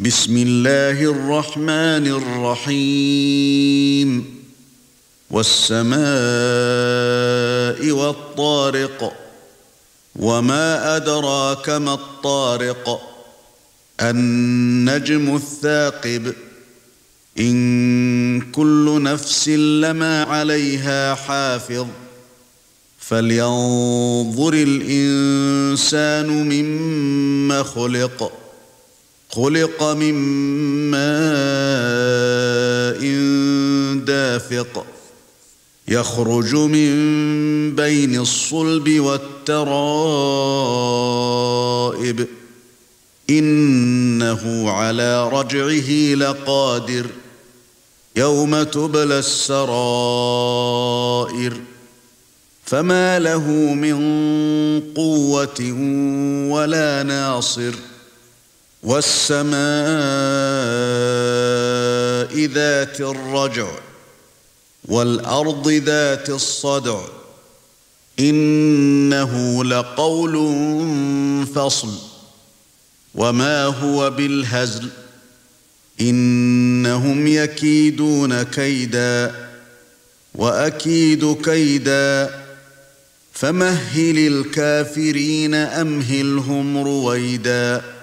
بسم الله الرحمن الرحيم والسماء والطارق وما أدراك ما الطارق النجم الثاقب إن كل نفس لما عليها حافظ فلينظر الإنسان مما خلق خلق من ماء دافق يخرج من بين الصلب والترائب انه على رجعه لقادر يوم تبلى السرائر فما له من قوه ولا ناصر والسماء ذات الرجع والأرض ذات الصدع إنه لقول فصل وما هو بالهزل إنهم يكيدون كيدا وأكيد كيدا فمهل الكافرين أمهلهم رويداً